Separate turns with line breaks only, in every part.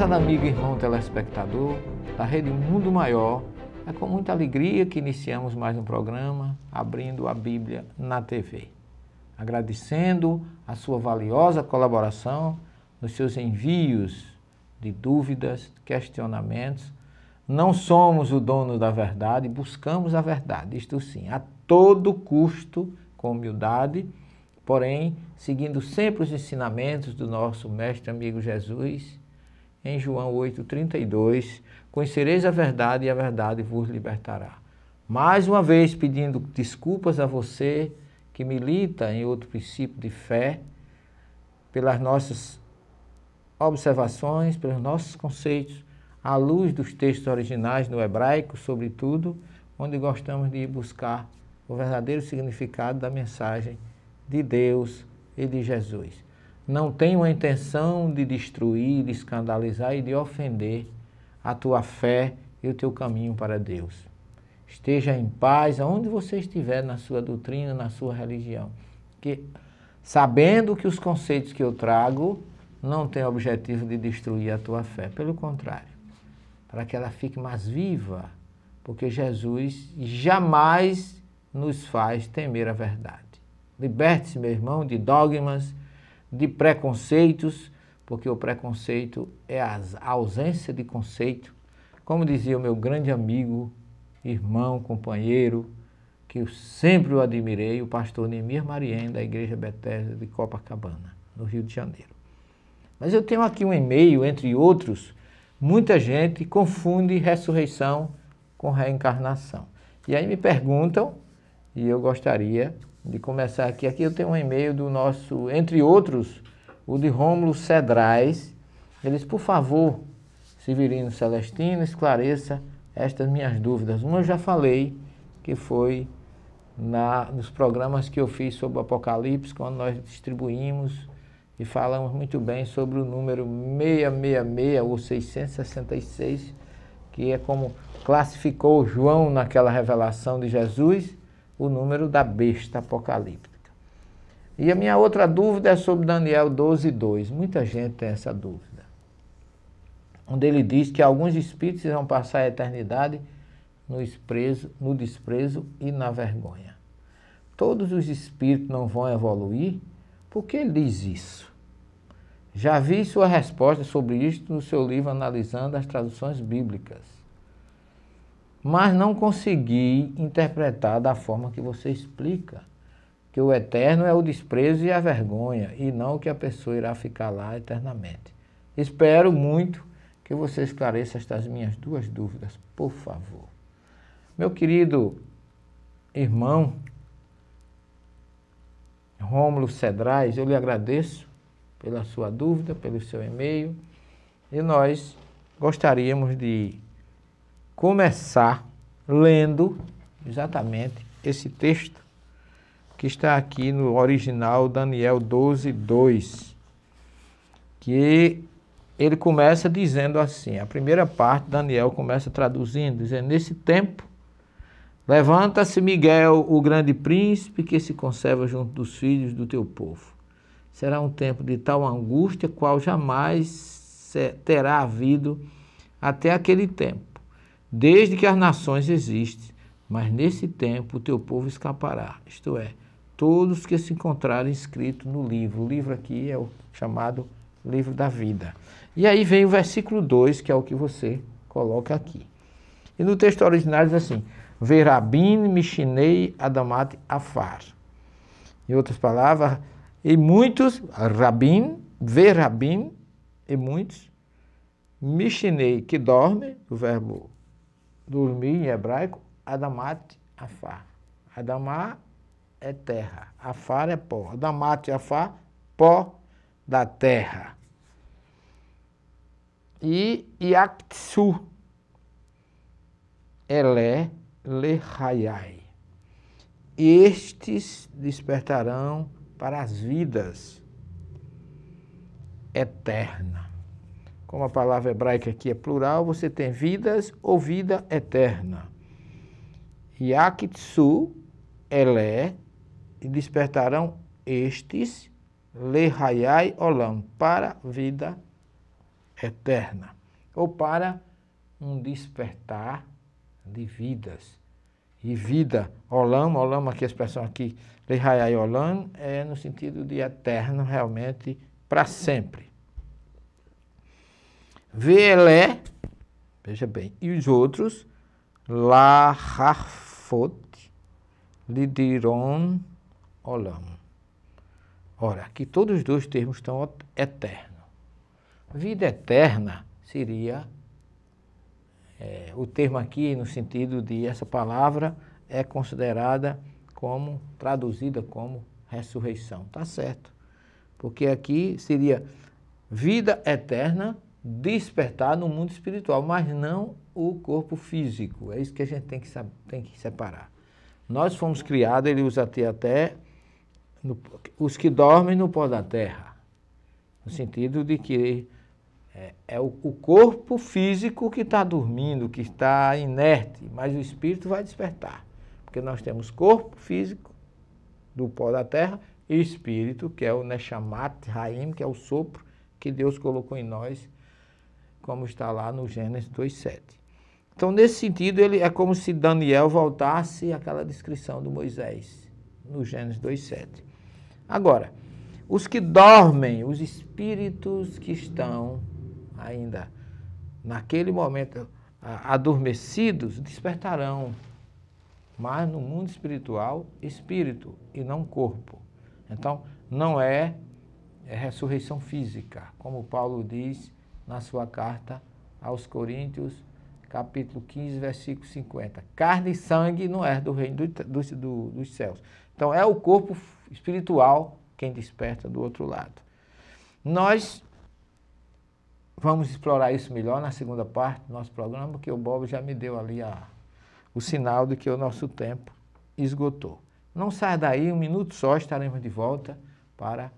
Prezado amigo e irmão telespectador da Rede Mundo Maior, é com muita alegria que iniciamos mais um programa Abrindo a Bíblia na TV. Agradecendo a sua valiosa colaboração nos seus envios de dúvidas, questionamentos. Não somos o dono da verdade, buscamos a verdade, isto sim, a todo custo, com humildade, porém, seguindo sempre os ensinamentos do nosso mestre amigo Jesus em João 8,32, conhecereis a verdade e a verdade vos libertará. Mais uma vez pedindo desculpas a você que milita em outro princípio de fé, pelas nossas observações, pelos nossos conceitos, à luz dos textos originais no hebraico, sobretudo, onde gostamos de ir buscar o verdadeiro significado da mensagem de Deus e de Jesus não tenho a intenção de destruir, de escandalizar e de ofender a tua fé e o teu caminho para Deus. Esteja em paz aonde você estiver na sua doutrina, na sua religião. Que, sabendo que os conceitos que eu trago não têm objetivo de destruir a tua fé, pelo contrário, para que ela fique mais viva, porque Jesus jamais nos faz temer a verdade. Liberte-se, meu irmão, de dogmas, de preconceitos, porque o preconceito é a ausência de conceito. Como dizia o meu grande amigo, irmão, companheiro, que eu sempre o admirei, o pastor Nemir Marien, da Igreja Bethesda de Copacabana, no Rio de Janeiro. Mas eu tenho aqui um e-mail, entre outros, muita gente confunde ressurreição com reencarnação. E aí me perguntam, e eu gostaria de começar aqui. Aqui eu tenho um e-mail do nosso, entre outros, o de Rômulo Cedrais. eles por favor, Severino Celestino, esclareça estas minhas dúvidas. Uma eu já falei, que foi na, nos programas que eu fiz sobre o Apocalipse, quando nós distribuímos e falamos muito bem sobre o número 666 ou 666, que é como classificou João naquela revelação de Jesus o número da besta apocalíptica. E a minha outra dúvida é sobre Daniel 12, 2. Muita gente tem essa dúvida. Onde ele diz que alguns espíritos irão passar a eternidade no desprezo, no desprezo e na vergonha. Todos os espíritos não vão evoluir? Por que ele diz isso? Já vi sua resposta sobre isto no seu livro Analisando as Traduções Bíblicas mas não consegui interpretar da forma que você explica. Que o eterno é o desprezo e a vergonha, e não que a pessoa irá ficar lá eternamente. Espero muito que você esclareça estas minhas duas dúvidas, por favor. Meu querido irmão Rômulo Cedrais, eu lhe agradeço pela sua dúvida, pelo seu e-mail, e nós gostaríamos de começar lendo exatamente esse texto que está aqui no original Daniel 12, 2, que ele começa dizendo assim, a primeira parte, Daniel começa traduzindo, dizendo, nesse tempo, levanta-se Miguel, o grande príncipe que se conserva junto dos filhos do teu povo. Será um tempo de tal angústia, qual jamais terá havido até aquele tempo desde que as nações existem, mas nesse tempo o teu povo escapará, isto é, todos que se encontrarem escrito no livro. O livro aqui é o chamado livro da vida. E aí vem o versículo 2, que é o que você coloca aqui. E no texto original diz assim, verabim, Michinei, Adamat, Afar. Em outras palavras, e muitos, Rabin, verabim, e muitos, Michinei, que dorme, o verbo dormir em hebraico, Adamat Afar. Adamar é terra, Afar é pó. Adamat Afar, pó da terra. E Yaktsu, Elé, Lehayai. Estes despertarão para as vidas eterna como a palavra hebraica aqui é plural, você tem vidas ou vida eterna. Yaktsu, Elé, e despertarão estes, Lehayai Olam, para vida eterna, ou para um despertar de vidas. E vida, Olam, Olam, aqui a expressão aqui, Lehayai Olam, é no sentido de eterno, realmente, para sempre. Velé, veja bem, e os outros, Laharfot, Lidiron, Olam. Ora, aqui todos os dois termos estão eterno. Vida eterna seria é, o termo aqui no sentido de essa palavra é considerada como, traduzida como ressurreição. Tá certo. Porque aqui seria vida eterna despertar no mundo espiritual, mas não o corpo físico. É isso que a gente tem que, saber, tem que separar. Nós fomos criados, ele usa até, até os que dormem no pó da terra, no sentido de que é, é o, o corpo físico que está dormindo, que está inerte, mas o espírito vai despertar. Porque nós temos corpo físico do pó da terra e espírito, que é o Neshamat Haim, que é o sopro que Deus colocou em nós como está lá no Gênesis 2,7. Então, nesse sentido, ele é como se Daniel voltasse àquela descrição do Moisés, no Gênesis 2,7. Agora, os que dormem, os espíritos que estão ainda naquele momento adormecidos, despertarão. Mas no mundo espiritual, espírito e não corpo. Então, não é, é ressurreição física. Como Paulo diz na sua carta aos Coríntios, capítulo 15, versículo 50. Carne e sangue não é do reino do, do, do, dos céus. Então é o corpo espiritual quem desperta do outro lado. Nós vamos explorar isso melhor na segunda parte do nosso programa, que o Bob já me deu ali a, o sinal de que o nosso tempo esgotou. Não sai daí, um minuto só, estaremos de volta para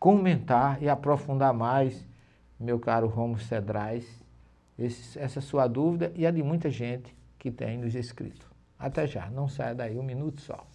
comentar e aprofundar mais meu caro Romo Cedrais, esse, essa sua dúvida e a de muita gente que tem nos escrito. Até já, não saia daí um minuto só.